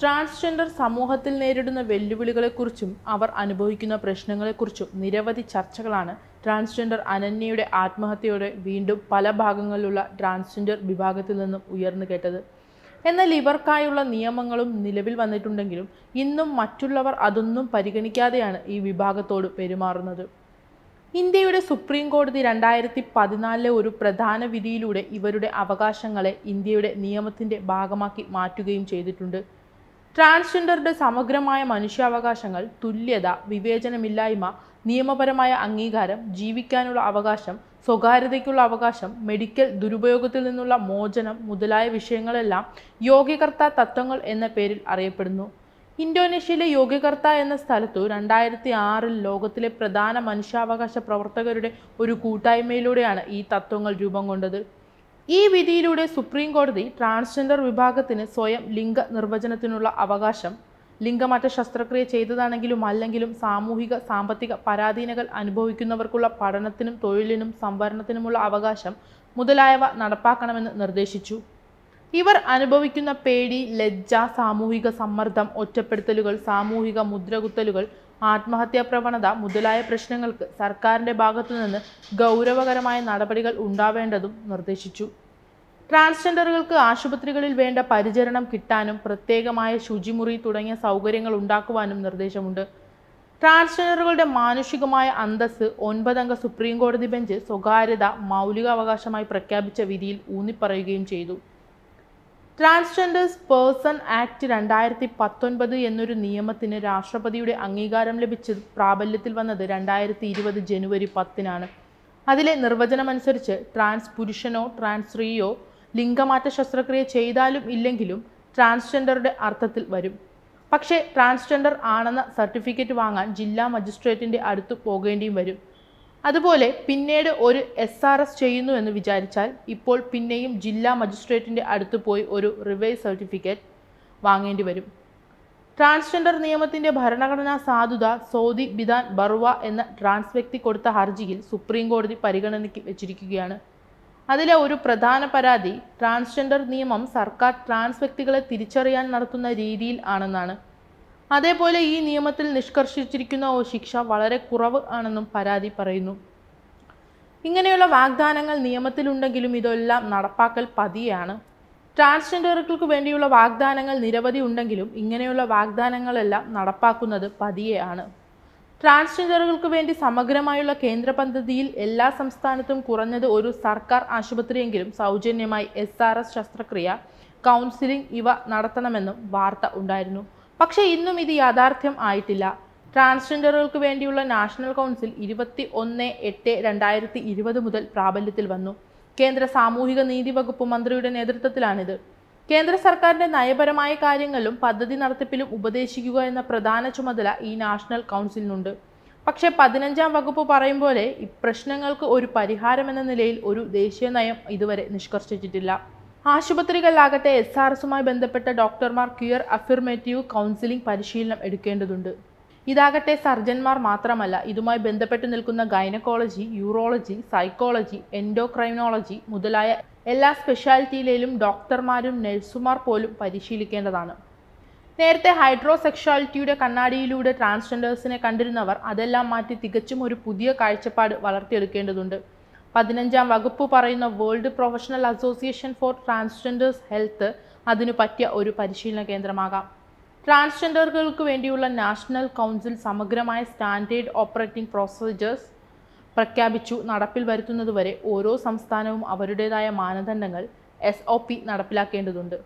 transgender സമൂഹത്തിൽ നേരിടുന്ന വെല്ലുവിളികളെക്കുറിച്ചും അവർ അനുഭവിക്കുന്ന പ്രശ്നങ്ങളെക്കുറിച്ചും നിരവധി ചർച്ചകളാണ് ട്രാൻസ്ജെൻഡർ അനന്യയുടെ ആത്മഹത്യയോടെ വീണ്ടും പല ഭാഗങ്ങളിലുള്ള ട്രാൻസ്ജെൻഡർ വിഭാഗത്തിൽ നിന്നും ഉയർന്നു കേട്ടത് എന്നാൽ ഇവർക്കായുള്ള നിയമങ്ങളും നിലവിൽ വന്നിട്ടുണ്ടെങ്കിലും ഇന്നും മറ്റുള്ളവർ അതൊന്നും പരിഗണിക്കാതെയാണ് ഈ വിഭാഗത്തോട് പെരുമാറുന്നത് ഇന്ത്യയുടെ സുപ്രീം കോടതി രണ്ടായിരത്തി പതിനാലിലെ ഒരു പ്രധാന വിധിയിലൂടെ ഇവരുടെ അവകാശങ്ങളെ ഇന്ത്യയുടെ നിയമത്തിൻ്റെ ഭാഗമാക്കി മാറ്റുകയും ചെയ്തിട്ടുണ്ട് ട്രാൻസ്ജെൻഡറുടെ സമഗ്രമായ മനുഷ്യാവകാശങ്ങൾ തുല്യത വിവേചനമില്ലായ്മ നിയമപരമായ അംഗീകാരം ജീവിക്കാനുള്ള അവകാശം സ്വകാര്യതയ്ക്കുള്ള അവകാശം മെഡിക്കൽ ദുരുപയോഗത്തിൽ നിന്നുള്ള മോചനം മുതലായ വിഷയങ്ങളെല്ലാം യോഗ്യകർത്ത തത്വങ്ങൾ എന്ന പേരിൽ അറിയപ്പെടുന്നു ഇന്തോനേഷ്യയിലെ യോഗ്യകർത്ത എന്ന സ്ഥലത്തു രണ്ടായിരത്തി ആറിൽ ലോകത്തിലെ പ്രധാന മനുഷ്യാവകാശ പ്രവർത്തകരുടെ ഒരു കൂട്ടായ്മയിലൂടെയാണ് ഈ തത്വങ്ങൾ രൂപം കൊണ്ടത് ഈ വിധിയിലൂടെ സുപ്രീം കോടതി ട്രാൻസ്ജെൻഡർ വിഭാഗത്തിന് സ്വയം ലിംഗ നിർവചനത്തിനുള്ള അവകാശം ലിംഗമാറ്റ ശസ്ത്രക്രിയ ചെയ്തതാണെങ്കിലും അല്ലെങ്കിലും സാമൂഹിക സാമ്പത്തിക പരാധീനകൾ അനുഭവിക്കുന്നവർക്കുള്ള പഠനത്തിനും തൊഴിലിനും സംവരണത്തിനുമുള്ള അവകാശം മുതലായവ നടപ്പാക്കണമെന്ന് നിർദ്ദേശിച്ചു ഇവർ അനുഭവിക്കുന്ന പേടി ലജ്ജ സാമൂഹിക സമ്മർദ്ദം ഒറ്റപ്പെടുത്തലുകൾ സാമൂഹിക മുദ്രകുത്തലുകൾ ആത്മഹത്യാ പ്രവണത മുതലായ പ്രശ്നങ്ങൾക്ക് സർക്കാരിൻ്റെ ഭാഗത്തുനിന്ന് ഗൗരവകരമായ നടപടികൾ ഉണ്ടാവേണ്ടതും നിർദ്ദേശിച്ചു ട്രാൻസ്ജെൻഡറുകൾക്ക് ആശുപത്രികളിൽ വേണ്ട പരിചരണം കിട്ടാനും പ്രത്യേകമായ ശുചിമുറി തുടങ്ങിയ സൗകര്യങ്ങൾ ഉണ്ടാക്കുവാനും നിർദ്ദേശമുണ്ട് ട്രാൻസ്ജെൻഡറുകളുടെ മാനുഷികമായ അന്തസ് ഒൻപതംഗ സുപ്രീം കോടതി ബെഞ്ച് സ്വകാര്യത മൗലികാവകാശമായി പ്രഖ്യാപിച്ച വിധിയിൽ ഊന്നിപ്പറയുകയും ചെയ്തു ട്രാൻസ്ജെൻഡേഴ്സ് പേഴ്സൺ ആക്ട് രണ്ടായിരത്തി പത്തൊൻപത് എന്നൊരു നിയമത്തിന് രാഷ്ട്രപതിയുടെ അംഗീകാരം ലഭിച്ച് പ്രാബല്യത്തിൽ വന്നത് രണ്ടായിരത്തി ഇരുപത് ജനുവരി പത്തിനാണ് അതിലെ നിർവചനമനുസരിച്ച് ട്രാൻസ് പുരുഷനോ ട്രാൻസ് സ്ത്രീയോ ലിംഗമാറ്റ ശസ്ത്രക്രിയ ചെയ്താലും ഇല്ലെങ്കിലും ട്രാൻസ്ജെൻഡറുടെ അർത്ഥത്തിൽ വരും പക്ഷേ ട്രാൻസ്ജെൻഡർ ആണെന്ന സർട്ടിഫിക്കറ്റ് വാങ്ങാൻ ജില്ലാ മജിസ്ട്രേറ്റിൻ്റെ അടുത്ത് പോകേണ്ടിയും വരും അതുപോലെ പിന്നീട് ഒരു എസ് ആർ എസ് ചെയ്യുന്നു എന്ന് വിചാരിച്ചാൽ ഇപ്പോൾ പിന്നെയും ജില്ലാ മജിസ്ട്രേറ്റിൻ്റെ അടുത്ത് പോയി ഒരു റിവൈസ് സർട്ടിഫിക്കറ്റ് വാങ്ങേണ്ടി വരും ട്രാൻസ്ജെൻഡർ നിയമത്തിൻ്റെ ഭരണഘടനാ സാധുത സൗദി ബിദാൻ ബർവ എന്ന ട്രാൻസ് വ്യക്തി കൊടുത്ത ഹർജിയിൽ സുപ്രീം കോടതി പരിഗണനയ്ക്ക് വെച്ചിരിക്കുകയാണ് അതിലെ ഒരു പ്രധാന പരാതി ട്രാൻസ്ജെൻഡർ നിയമം സർക്കാർ ട്രാൻസ് വ്യക്തികളെ തിരിച്ചറിയാൻ നടത്തുന്ന രീതിയിൽ ആണെന്നാണ് അതേപോലെ ഈ നിയമത്തിൽ നിഷ്കർഷിച്ചിരിക്കുന്ന ശിക്ഷ വളരെ കുറവ് ആണെന്നും പരാതി പറയുന്നു ഇങ്ങനെയുള്ള വാഗ്ദാനങ്ങൾ നിയമത്തിലുണ്ടെങ്കിലും ഇതെല്ലാം നടപ്പാക്കൽ പതിയാണ് ട്രാൻസ്ജെൻഡറുകൾക്ക് വേണ്ടിയുള്ള വാഗ്ദാനങ്ങൾ നിരവധി ഉണ്ടെങ്കിലും ഇങ്ങനെയുള്ള വാഗ്ദാനങ്ങളെല്ലാം നടപ്പാക്കുന്നത് പതിയെയാണ് ട്രാൻസ്ജെൻഡറുകൾക്ക് വേണ്ടി സമഗ്രമായുള്ള കേന്ദ്ര പദ്ധതിയിൽ എല്ലാ സംസ്ഥാനത്തും കുറഞ്ഞത് ഒരു സർക്കാർ ആശുപത്രിയെങ്കിലും സൗജന്യമായി എസ് ശസ്ത്രക്രിയ കൗൺസിലിംഗ് ഇവ നടത്തണമെന്നും വാർത്ത ഉണ്ടായിരുന്നു പക്ഷേ ഇന്നും ഇത് യാഥാർത്ഥ്യം ആയിട്ടില്ല ട്രാൻസ്ജെൻഡറുകൾക്ക് വേണ്ടിയുള്ള നാഷണൽ കൗൺസിൽ ഇരുപത്തി ഒന്ന് എട്ട് രണ്ടായിരത്തി ഇരുപത് മുതൽ പ്രാബല്യത്തിൽ വന്നു കേന്ദ്ര സാമൂഹിക നീതി വകുപ്പ് മന്ത്രിയുടെ നേതൃത്വത്തിലാണിത് കേന്ദ്ര സർക്കാരിൻ്റെ നയപരമായ കാര്യങ്ങളിലും പദ്ധതി നടത്തിപ്പിലും ഉപദേശിക്കുക എന്ന പ്രധാന ചുമതല ഈ നാഷണൽ കൗൺസിലിനുണ്ട് പക്ഷേ പതിനഞ്ചാം വകുപ്പ് പറയും പോലെ പ്രശ്നങ്ങൾക്ക് ഒരു പരിഹാരമെന്ന നിലയിൽ ഒരു ദേശീയ നയം ഇതുവരെ നിഷ്കർഷിച്ചിട്ടില്ല ആശുപത്രികളിലാകട്ടെ എസ് ആർ എസുമായി ബന്ധപ്പെട്ട ഡോക്ടർമാർ ക്യുയർ അഫിർമേറ്റീവ് കൗൺസിലിംഗ് പരിശീലനം എടുക്കേണ്ടതുണ്ട് ഇതാകട്ടെ സർജന്മാർ മാത്രമല്ല ഇതുമായി ബന്ധപ്പെട്ട് നിൽക്കുന്ന ഗൈനക്കോളജി യൂറോളജി സൈക്കോളജി എൻഡോക്രൈനോളജി മുതലായ എല്ലാ സ്പെഷ്യാലിറ്റിയിലും ഡോക്ടർമാരും നഴ്സുമാർ പോലും പരിശീലിക്കേണ്ടതാണ് നേരത്തെ ഹൈഡ്രോസെക്ഷാലിറ്റിയുടെ കണ്ണാടിയിലൂടെ ട്രാൻസ്ജെൻഡേഴ്സിനെ കണ്ടിരുന്നവർ അതെല്ലാം മാറ്റി തികച്ചും ഒരു പുതിയ കാഴ്ചപ്പാട് വളർത്തിയെടുക്കേണ്ടതുണ്ട് പതിനഞ്ചാം വകുപ്പ് പറയുന്ന world professional association for transgenders health അതിനു പറ്റിയ ഒരു പരിശീലന കേന്ദ്രമാകാം ട്രാൻസ്ജെൻഡറുകൾക്ക് വേണ്ടിയുള്ള നാഷണൽ കൗൺസിൽ സമഗ്രമായ സ്റ്റാൻഡേർഡ് ഓപ്പറേറ്റിംഗ് പ്രൊസീജേഴ്സ് പ്രഖ്യാപിച്ചു നടപ്പിൽ വരുത്തുന്നതുവരെ ഓരോ സംസ്ഥാനവും അവരുടേതായ മാനദണ്ഡങ്ങൾ എസ് ഒ പി നടപ്പിലാക്കേണ്ടതുണ്ട്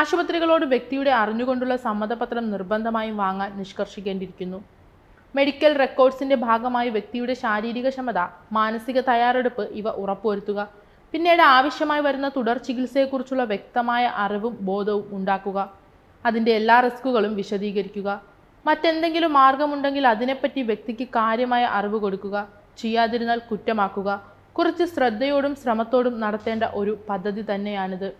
ആശുപത്രികളോട് വ്യക്തിയുടെ അറിഞ്ഞുകൊണ്ടുള്ള സമ്മതപത്രം നിർബന്ധമായും വാങ്ങാൻ നിഷ്കർഷിക്കേണ്ടിയിരിക്കുന്നു മെഡിക്കൽ റെക്കോർഡ്സിൻ്റെ ഭാഗമായി വ്യക്തിയുടെ ശാരീരിക ക്ഷമത മാനസിക തയ്യാറെടുപ്പ് ഇവ ഉറപ്പുവരുത്തുക പിന്നീട് ആവശ്യമായി വരുന്ന തുടർ ചികിത്സയെക്കുറിച്ചുള്ള വ്യക്തമായ അറിവും ബോധവും ഉണ്ടാക്കുക അതിൻ്റെ എല്ലാ റിസ്കുകളും വിശദീകരിക്കുക മറ്റെന്തെങ്കിലും മാർഗമുണ്ടെങ്കിൽ അതിനെപ്പറ്റി വ്യക്തിക്ക് കാര്യമായ അറിവ് കൊടുക്കുക ചെയ്യാതിരുന്നാൽ കുറ്റമാക്കുക കുറച്ച് ശ്രദ്ധയോടും ശ്രമത്തോടും നടത്തേണ്ട ഒരു പദ്ധതി തന്നെയാണിത്